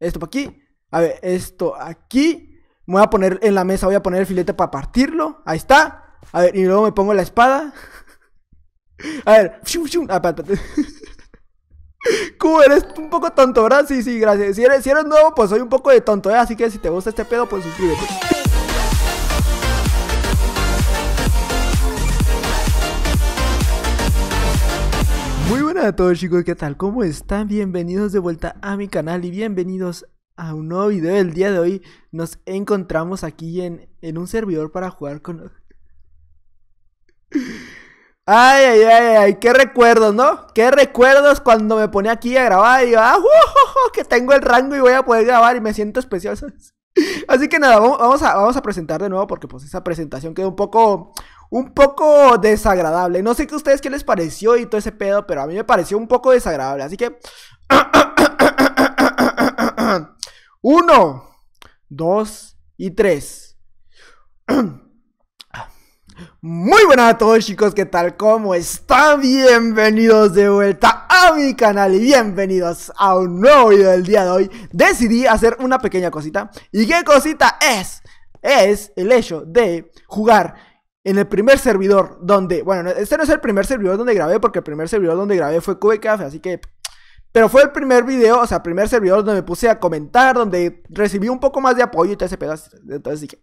esto por aquí. A ver, esto aquí. Me voy a poner en la mesa, voy a poner el filete para partirlo. Ahí está. A ver, y luego me pongo la espada. A ver, ah, eres un poco tonto, ¿verdad? Sí, sí, gracias. Si eres, si eres nuevo, pues soy un poco de tonto, ¿eh? Así que si te gusta este pedo, pues suscríbete. Hola a todos chicos, ¿qué tal? ¿Cómo están? Bienvenidos de vuelta a mi canal y bienvenidos a un nuevo video. El día de hoy nos encontramos aquí en, un servidor para jugar con... Ay, ay, ay, ay, qué recuerdos, ¿no? Qué recuerdos cuando me ponía aquí a grabar y yo, ah, que tengo el rango y voy a poder grabar y me siento especial, Así que nada, vamos a, vamos a presentar de nuevo porque pues esa presentación quedó un poco, un poco desagradable. No sé que a ustedes qué les pareció y todo ese pedo, pero a mí me pareció un poco desagradable. Así que... Uno, dos y tres. Muy buenas a todos chicos, ¿qué tal? ¿Cómo están? Bienvenidos de vuelta a mi canal y bienvenidos a un nuevo video del día de hoy. Decidí hacer una pequeña cosita. ¿Y qué cosita es? Es el hecho de jugar en el primer servidor donde, bueno, este no es el primer servidor donde grabé, porque el primer servidor donde grabé fue Café, así que... Pero fue el primer video, o sea, primer servidor donde me puse a comentar, donde recibí un poco más de apoyo y todo ese pedazo. Entonces dije,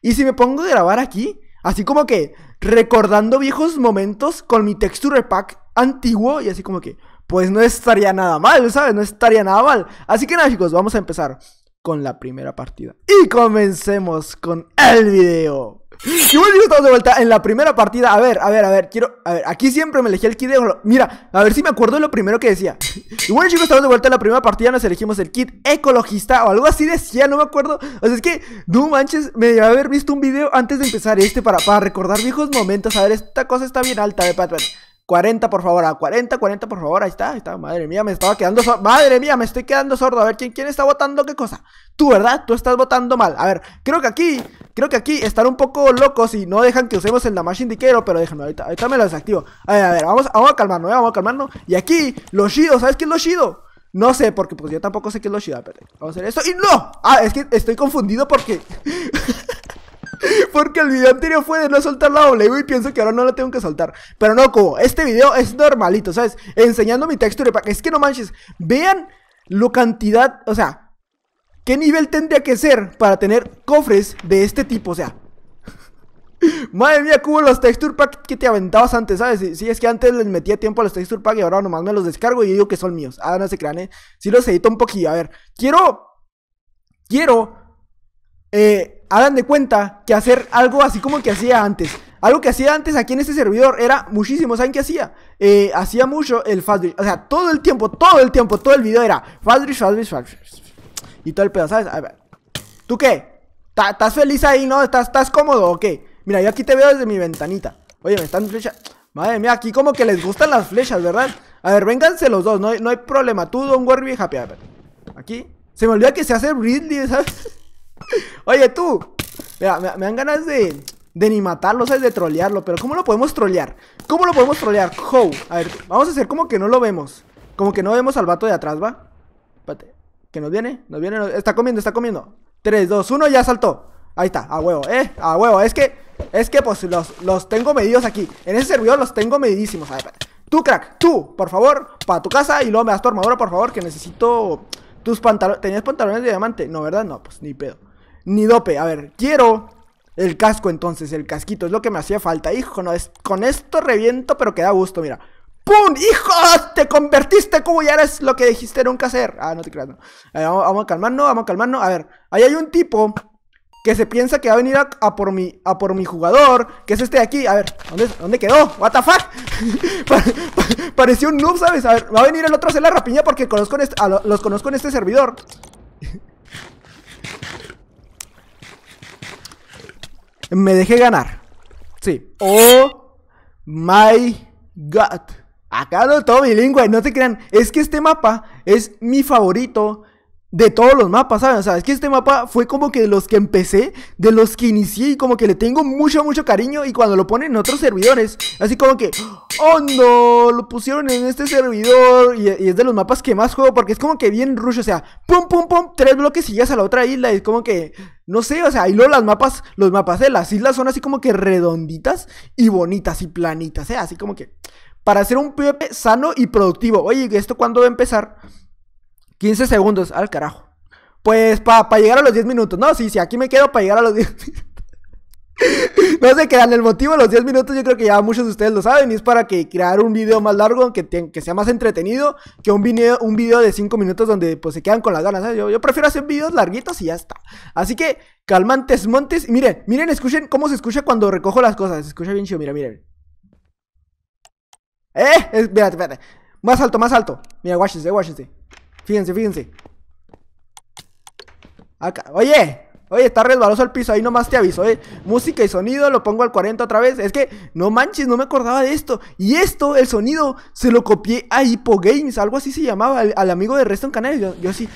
y si me pongo a grabar aquí, así como que recordando viejos momentos con mi texture pack antiguo y así como que, pues no estaría nada mal, ¿sabes? No estaría nada mal. Así que nada, chicos, vamos a empezar con la primera partida. Y comencemos con el video. Y bueno, estamos de vuelta en la primera partida. A ver, a ver, a ver, quiero. A ver, aquí siempre me elegí el kit de Mira, a ver si me acuerdo lo primero que decía. Y bueno, chicos, estamos de vuelta en la primera partida. Nos elegimos el kit ecologista o algo así decía, no me acuerdo. O sea, es que, no manches, me debe haber visto un video antes de empezar este para, para recordar viejos momentos. A ver, esta cosa está bien alta, de Patrick. 40, por favor, a 40, 40, por favor, ahí está, ahí está, madre mía, me estaba quedando sordo, madre mía, me estoy quedando sordo, a ver, ¿quién, quién está votando qué cosa? Tú, ¿verdad? Tú estás votando mal, a ver, creo que aquí, creo que aquí están un poco locos y no dejan que usemos el Damash Indiquero, pero déjame, ahorita, ahorita me lo desactivo, a ver, a ver, vamos, vamos a calmarnos, ¿eh? vamos a calmarnos, y aquí, los Shido, ¿sabes qué es lo chido No sé, porque pues yo tampoco sé qué es los Shido, ver, vamos a hacer esto, y no, ah, es que estoy confundido porque... Porque el video anterior fue de no soltar la W y pienso que ahora no la tengo que soltar. Pero no, como este video es normalito, ¿sabes? Enseñando mi texture pack. Es que no manches. Vean lo cantidad, o sea, ¿qué nivel tendría que ser para tener cofres de este tipo? O sea, Madre mía, cubo los texture pack que te aventabas antes, ¿sabes? Si, es que antes les metía tiempo a los texture pack y ahora nomás me los descargo y digo que son míos. Ah, no se crean, ¿eh? Si los edito un poquito A ver, quiero. Quiero. Eh, hagan de cuenta que hacer algo así como que hacía antes. Algo que hacía antes aquí en este servidor era muchísimo. ¿Saben qué hacía? Eh, hacía mucho el Fastbridge. O sea, todo el tiempo, todo el tiempo, todo el video era Fastbridge, Fastbridge, Fastbridge. Y todo el pedo, ¿sabes? A ver. ¿Tú qué? ¿Estás feliz ahí, no? ¿Estás, cómodo o qué? Mira, yo aquí te veo desde mi ventanita. Oye, me están flechas. Madre mía, aquí como que les gustan las flechas, ¿verdad? A ver, vénganse los dos, no hay, problema. Tú, Don Warby, happy. A ver. Aquí. Se me olvida que se hace Ridley, ¿sabes? Oye, tú. Mira, me, dan ganas de, de ni matarlo, ¿sabes? De trolearlo. Pero ¿cómo lo podemos trolear? ¿Cómo lo podemos trolear? How. A ver, vamos a hacer como que no lo vemos. Como que no vemos al vato de atrás, ¿va? Espérate. Que nos viene, nos viene. Está comiendo, está comiendo. 3, 2, 1, ya saltó. Ahí está, a huevo, eh, a huevo. Es que, es que pues los, los tengo medidos aquí. En ese servidor los tengo medidísimos. A ver, espérate. Tú, crack, tú, por favor, para tu casa y luego me das tu armadura, por favor, que necesito tus pantalones. ¿Tenías pantalones de diamante? No, ¿verdad? No, pues ni pedo ni dope. A ver, quiero el casco entonces, el casquito. Es lo que me hacía falta. Hijo, no, es, con esto reviento, pero queda gusto, mira. ¡Pum! ¡Hijo! ¡Te convertiste, Cubo! Ya eres lo que dijiste nunca hacer. Ah, no te creas, no. Eh, vamos, a calmarnos, vamos a calmarnos. A ver, ahí hay un tipo que se piensa que va a venir a, por, mi, a por mi jugador, que es este de aquí. A ver, ¿dónde, dónde quedó? ¿What the fuck? pareció un noob, ¿sabes? A ver, va a venir el otro a hacer la rapiña porque conozco los conozco en este servidor. Me dejé ganar. Sí. Oh my god. Acá lo todo bilingüe, no te crean. Es que este mapa es mi favorito de todos los mapas, ¿saben? O sea, es que este mapa fue como que de los que empecé, de los que inicié y como que le tengo mucho, mucho cariño y cuando lo ponen en otros servidores, así como que, oh no, lo pusieron en este servidor y, es de los mapas que más juego porque es como que bien rush, o sea, pum, pum, pum, tres bloques y llegas a la otra isla y es como que, no sé, o sea, y luego las mapas, los mapas de las islas son así como que redonditas y bonitas y planitas, ¿eh? Así como que, para hacer un PvP sano y productivo, oye, ¿esto cuándo va a empezar? 15 segundos, al carajo. Pues para llegar a los 10 minutos. No, sí, sí, aquí me quedo para llegar a los 10 minutos. no sé qué el motivo de los 10 minutos, yo creo que ya muchos de ustedes lo saben, y es para que crear un video más largo, que, sea más entretenido, que un video, un video de 5 minutos donde pues se quedan con las ganas. Yo, prefiero hacer videos larguitos y ya está. Así que, calmantes montes, y miren, miren, escuchen cómo se escucha cuando recojo las cosas. Se escucha bien chido, mira, miren. Eh, espérate, espérate. Más alto, más alto. Mira, guáchense, guáchense. Fíjense, fíjense. Acá. Oye, Oye, está resbaloso el piso, ahí nomás te aviso, eh. Música y sonido, lo pongo al 40 otra vez. Es que, no manches, no me acordaba de esto. Y esto, el sonido, se lo copié a Hippo Games, algo así se llamaba, al, amigo de Reston Canales. Yo, yo así,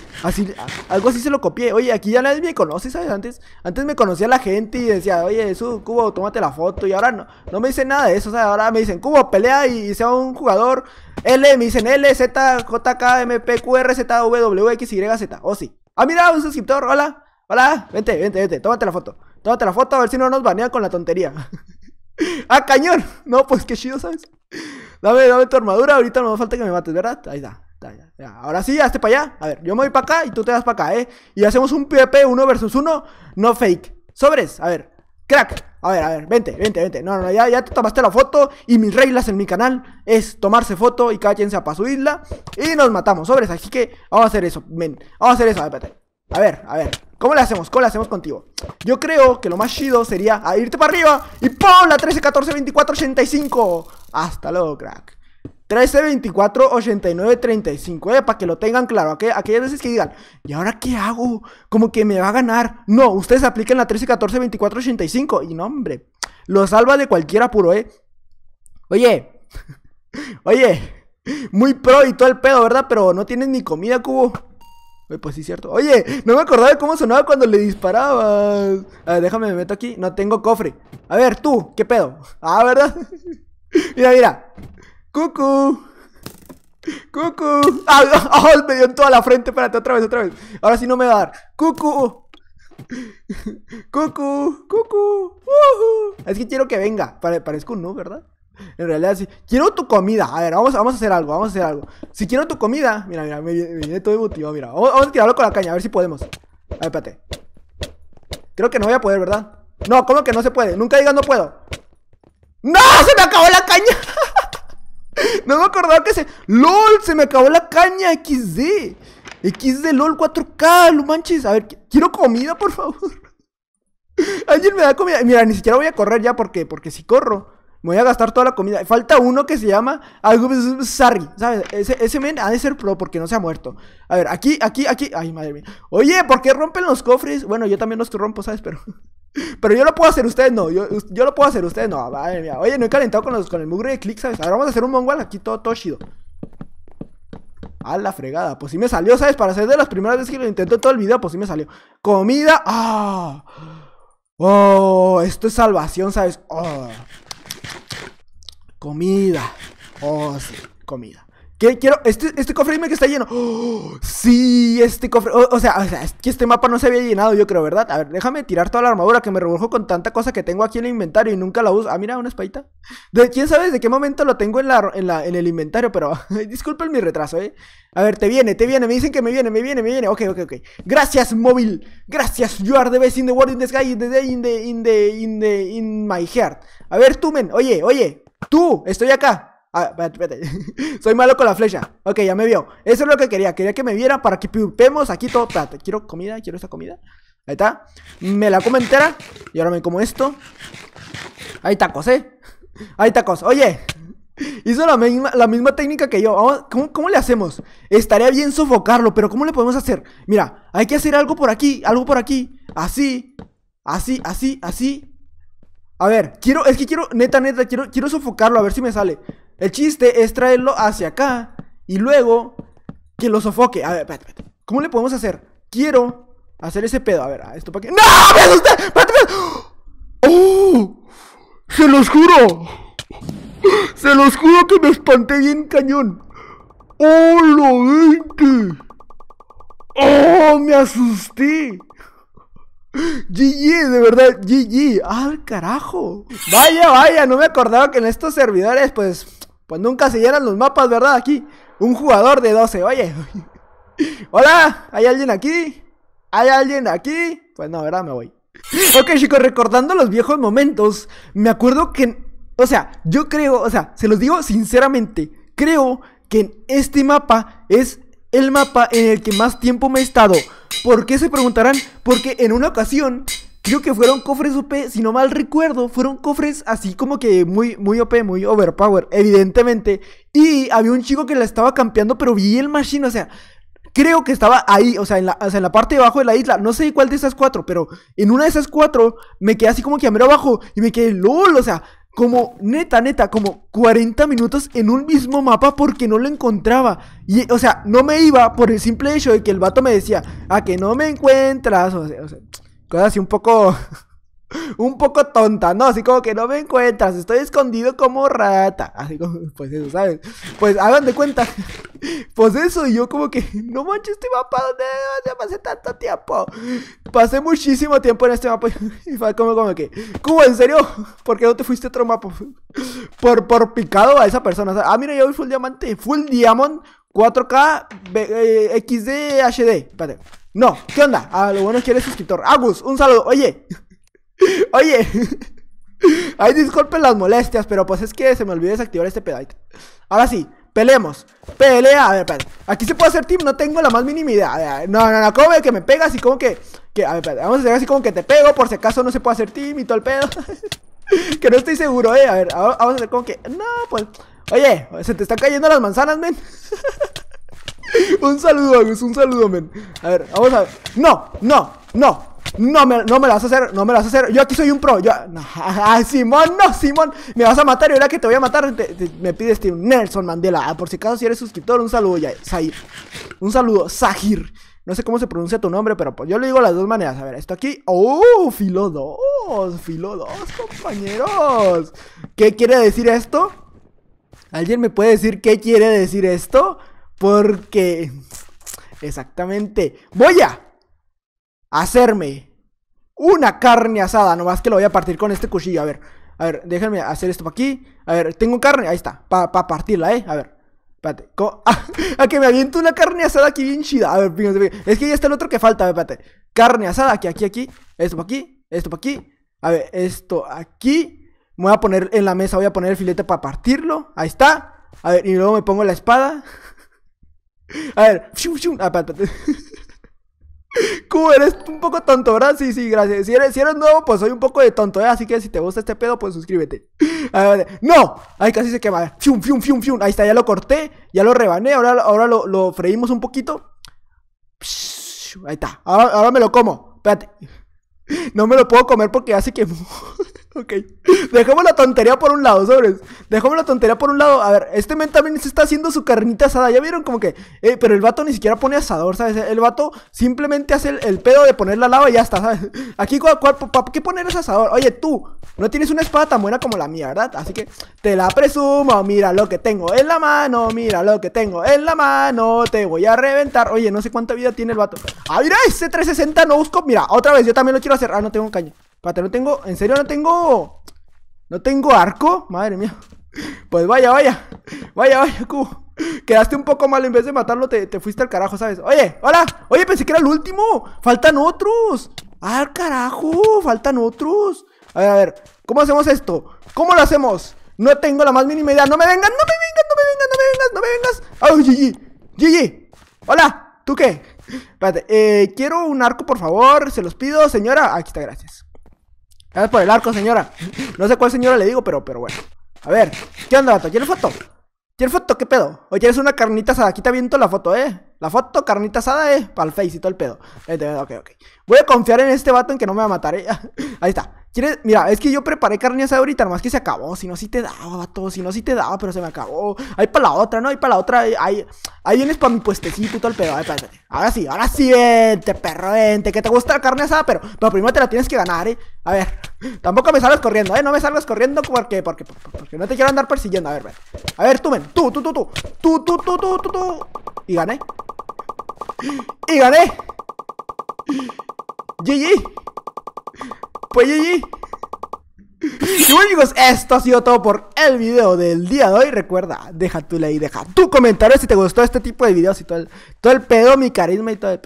algo así se lo copié. Oye, aquí ya nadie me conoce, ¿sabes? Antes, antes me conocía la gente y decía, oye, su Cubo, tómate la foto. Y ahora no, no me dicen nada de eso, sea, Ahora me dicen, Cubo, pelea y, sea un jugador. L, me dicen L, Z, J, K, M, P, Q, R, Z, W, X, Y, Z. O oh, sí. Ah, mira, un suscriptor, hola. Hola, vente, vente, vente, tómate la foto. Tómate la foto a ver si no nos banean con la tontería. ¡Ah, cañón! No, pues qué chido, ¿sabes? Dame, dame tu armadura, ahorita no me falta que me mates, ¿verdad? Ahí está. Ya, ya. Ahora sí, hazte para allá. A ver, yo me voy para acá y tú te das para acá, ¿eh? Y hacemos un PvP 1 versus uno, no fake. Sobres, a ver, crack. A ver, a ver, vente, vente, vente. No, no, ya, ya te tomaste la foto y mis reglas en mi canal es tomarse foto y cada para su isla y nos matamos, sobres. Así que vamos a hacer eso, ven. Vamos a hacer eso, a ver, espérate. A ver, a ver. ¿Cómo le hacemos? ¿Cómo le hacemos contigo? Yo creo que lo más chido sería irte para arriba y ¡pum! La 13, 14, 24, 85. Hasta luego, crack. 13, 24, 89, 35. Eh, para que lo tengan claro. que aquellas veces que digan, ¿y ahora qué hago? Como que me va a ganar. No, ustedes apliquen la 13, 14, 24, 85. Y no, hombre. Lo salva de cualquier apuro, ¿eh? Oye. Oye. Muy pro y todo el pedo, ¿verdad? Pero no tienes ni comida, cubo pues sí, cierto. Oye, no me acordaba de cómo sonaba cuando le disparabas. A ver, déjame, me meto aquí. No tengo cofre. A ver, tú, ¿qué pedo? Ah, ¿verdad? mira, mira. Cucu. Cucu. Ah, oh, me dio en toda la frente. Espérate, otra vez, otra vez. Ahora sí no me va a dar. Cucu. Cucu. Cucu. Es que quiero que venga. parezco un no, ¿verdad? En realidad, sí. Quiero tu comida. A ver, vamos, vamos a hacer algo, vamos a hacer algo. Si quiero tu comida. Mira, mira, me, viene todo emotivo, mira. Vamos, a tirarlo con la caña, a ver si podemos. A ver, espérate. Creo que no voy a poder, ¿verdad? No, ¿cómo que no se puede? Nunca digas no puedo. ¡No! ¡Se me acabó la caña! no me acordaba que se. ¡LOL! Se me acabó la caña XD. XD LOL 4K, lo manches. A ver, quiero comida, por favor. Alguien me da comida. Mira, ni siquiera voy a correr ya porque, porque si corro, me voy a gastar toda la comida. Falta uno que se llama algo Sarri, ¿sabes? Ese, men ha de ser pro porque no se ha muerto. A ver, aquí, aquí, aquí. Ay, madre mía. Oye, ¿por qué rompen los cofres? Bueno, yo también los rompo, ¿sabes? Pero. Pero yo lo puedo hacer, ustedes no. Yo, lo puedo hacer, ustedes no. Ah, madre mía. Oye, no he calentado con, los, con el mugre de click, ¿sabes? Ahora vamos a hacer un mongol aquí todo, todo A la fregada. Pues sí me salió, ¿sabes? Para ser de las primeras veces que lo intenté todo el video, pues sí me salió. Comida. ¡Ah! ¡Oh! Esto es salvación, ¿sabes? ¡Oh! Comida. Oh, sí, comida. ¿Qué, quiero, este, este cofre dime que está lleno. sí, este cofre. O, sea, es que este mapa no se había llenado, yo creo, ¿verdad? A ver, déjame tirar toda la armadura que me revoljo con tanta cosa que tengo aquí en el inventario y nunca la uso. Ah, mira, una espaita De, ¿Quién sabe de qué momento lo tengo en, la, en el inventario? Pero disculpen mi retraso, ¿eh? A ver, te viene, te viene. Me dicen que me viene, me viene, me viene. Ok, ok, ok. Gracias, móvil. Gracias, you are the best in the world, in the sky, in the in the, in the, in the, in my heart. A ver, tú, men. Oye, oye. Tú, estoy acá. Ah, espérate, espérate. Soy malo con la flecha. Ok, ya me vio. Eso es lo que quería. Quería que me viera para que pipemos aquí todo. Espérate, quiero comida, quiero esta comida. Ahí está. Me la como entera. Y ahora me como esto. Hay tacos, ¿eh? Hay tacos. Oye, Hizo la misma, técnica que yo. ¿Cómo, le hacemos? Estaría bien sofocarlo, pero ¿cómo le podemos hacer? Mira, hay que hacer algo por aquí, algo por aquí. Así, así, así, así. A ver, quiero, es que quiero, neta, neta, quiero, quiero sofocarlo, a ver si me sale. El chiste es traerlo hacia acá y luego que lo sofoque. A ver, espérate, espérate. ¿Cómo le podemos hacer? Quiero hacer ese pedo. A ver, esto para qué. ¡No! ¡Me asusté! ¡Espérate, ¡Oh! ¡Se los juro! ¡Se los juro que me espanté bien cañón! ¡Oh, lo 20! ¡Oh, me asusté! GG, de verdad, GG. ¡Al ¡Ah, carajo! Vaya, vaya, no me acordaba que en estos servidores, pues, pues nunca se llenan los mapas, ¿verdad? Aquí, un jugador de 12, oye. Hola, ¿hay alguien aquí? ¿Hay alguien aquí? Pues no, ¿verdad? Me voy. Ok, chicos, recordando los viejos momentos, me acuerdo que, o sea, yo creo, o sea, se los digo sinceramente, creo que en este mapa es el mapa en el que más tiempo me he estado. ¿Por qué se preguntarán? Porque en una ocasión, creo que fueron cofres OP, si no mal recuerdo, fueron cofres así como que muy, muy OP, muy overpower, evidentemente. Y había un chico que la estaba campeando, pero vi el machine, o sea, creo que estaba ahí, o sea, en la, parte de abajo de la isla. No sé cuál de esas cuatro, pero en una de esas cuatro me quedé así como que a mero abajo y me quedé LOL, o sea, como neta, neta, como 40 minutos en un mismo mapa porque no lo encontraba. Y, o sea, no me iba por el simple hecho de que el vato me decía, a que no me encuentras, o sea, o sea cosas así un poco un poco tonta, ¿no? Así como que no me encuentras, estoy escondido como rata. Así como, pues eso, ¿sabes? Pues hagan de cuenta. Pues eso, y yo como que, no manches, este mapa, ¿dónde, Ya pasé tanto tiempo? Pasé muchísimo tiempo en este mapa. Y fue como, como que, Cuba, ¿en serio? ¿Por qué no te fuiste a otro mapa? Por, por picado a esa persona. ah, mira, yo vi full diamante, full diamond, 4K, XD, HD. Espérate. No, ¿qué onda? Ah, lo bueno es que eres suscriptor. Agus, un saludo. Oye, Oye. Ay, disculpen las molestias, pero pues es que se me olvidó desactivar este pedite. Ahora sí, peleemos. Pelea, a ver, Aquí se puede hacer team, no tengo la más mínima idea. No, no, ¿Cómo como que me pegas y como que, que a ver, vamos a hacer así como que te pego por si acaso no se puede hacer team y todo el pedo. que no estoy seguro, eh. A ver, vamos a hacer como que, no, pues. Oye, se te están cayendo las manzanas, men. un saludo, amigos, un saludo, men. A ver, vamos a ver. No, no, no. No me, no lo vas a hacer, no me lo vas a hacer. Yo aquí soy un pro. Yo, Simón, no, Simón. Me vas a matar y ahora que te voy a matar, me pides Nelson Mandela. Ah, por si acaso, si eres suscriptor, un saludo, ya, Un saludo, Zahir. No sé cómo se pronuncia tu nombre, pero pues yo lo digo las dos maneras. A ver, esto aquí. ¡Oh! Filo dos Filo dos compañeros. ¿Qué quiere decir esto? ¿Alguien me puede decir qué quiere decir esto? Porque... Exactamente. Voy a hacerme una carne asada, nomás que lo voy a partir con este cuchillo. A ver, a ver, déjenme hacer esto para aquí. A ver, tengo carne, ahí está, para pa partirla, ¿eh? A ver. Espérate, ah, a que me aviento una carne asada aquí bien chida. A ver, fíjate, es que ya está el otro que falta, a ver, espérate. Carne asada, aquí, aquí, aquí. Esto para aquí, esto para aquí. A ver, esto aquí. Me voy a poner en la mesa, voy a poner el filete para partirlo. Ahí está. A ver, y luego me pongo la espada. A ver, ¿Cómo? eres un poco tonto, ¿verdad? Sí, sí, gracias. Si eres, nuevo, pues soy un poco de tonto, ¿eh? Así que si te gusta este pedo, pues suscríbete. A ¡No! Ahí casi se quema. Fium, fium, fium, fium. Ahí está, ya lo corté, ya lo rebané. Ahora, ahora lo, freímos un poquito. Ahí está. Ahora, ahora me lo como. Espérate. No me lo puedo comer porque hace que... Ok. Dejemos la tontería por un lado, sobres. Dejemos la tontería por un lado. A ver, este men también se está haciendo su carnita asada. Ya vieron como que. Eh, pero el vato ni siquiera pone asador, ¿sabes? El vato simplemente hace el, pedo de poner la lava y ya está, ¿sabes? Aquí, ¿para qué poner ese asador? Oye, tú, no tienes una espada tan buena como la mía, ¿verdad? Así que te la presumo. Mira lo que tengo en la mano. Mira lo que tengo en la mano. Te voy a reventar. Oye, no sé cuánta vida tiene el vato. Ah, mira, ese 360 no busco. Mira, otra vez, yo también lo quiero hacer. Ah, no tengo caña Pate, no tengo. ¿En serio no tengo? ¿No tengo arco? Madre mía. Pues vaya, vaya. Vaya, vaya, cubo. Quedaste un poco mal. En vez de matarlo, te, fuiste al carajo, ¿sabes? Oye, hola. Oye, pensé que era el último. Faltan otros. ah, carajo! Faltan otros. A ver, a ver. ¿Cómo hacemos esto? ¿Cómo lo hacemos? No tengo la más mínima idea. No me vengan, no me vengan, no me vengan, no me vengas, no me vengas. ¡Ay, GG! ¡GG! ¡Hola! ¿Tú qué? Espérate, eh, quiero un arco, por favor. Se los pido, señora. Aquí está, gracias. Gracias por el arco, señora. No sé cuál señora le digo, pero, pero bueno. A ver, ¿qué onda, vato? ¿Quieres foto? ¿Quieres foto? ¿Qué pedo? Oye, eres una carnita asada. Aquí te aviento la foto, ¿eh? La foto, carnita asada, ¿eh? Para el face y todo el pedo. Ok, ok. Voy a confiar en este vato en que no me va a matar, ¿eh? Ahí está. Mira, es que yo preparé carne asada ahorita, nomás que se acabó. Si no, sí te daba, todo Si no, sí te daba, pero se me acabó. Ahí para la otra, ¿no? Ahí para la otra. Ahí, ahí vienes para mi puestecito y todo el pedo. Ahora sí, ahora sí, vente, perro, vente. Que te gusta la carne asada, pero, primero te la tienes que ganar, ¿eh? A ver, tampoco me salgas corriendo, ¿eh? No me salgas corriendo porque, porque, porque, porque no te quiero andar persiguiendo. A ver, ven. A ver, tú, ven, Tú, tú, tú, tú. Tú, tú, tú, tú, tú, tú. Y gané. Y gané. GG. Pues Y bueno amigos, esto ha sido todo por el video del día de hoy Recuerda, deja tu like, deja tu comentario si te gustó este tipo de videos y todo el, todo el pedo, mi carisma y todo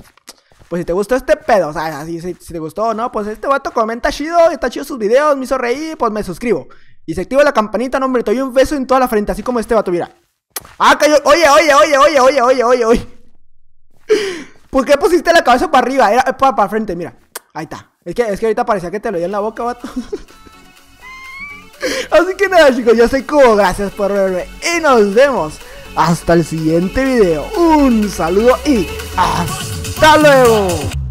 Pues si te gustó este pedo, o sea, si, te gustó o no, pues este vato comenta chido, está chido sus videos, me hizo reír, pues me suscribo Y se activa la campanita, nombre te doy un beso en toda la frente, así como este vato, mira Ah, cayó, oye, oye, oye, oye, oye, oye, oye, oye ¿Por qué pusiste la cabeza para arriba? Era eh, para, para frente, mira Ahí está. Es que, es que ahorita parecía que te lo di en la boca, vato. Así que nada, chicos, yo soy Cubo. Gracias por verme. Y nos vemos hasta el siguiente video. Un saludo y hasta luego.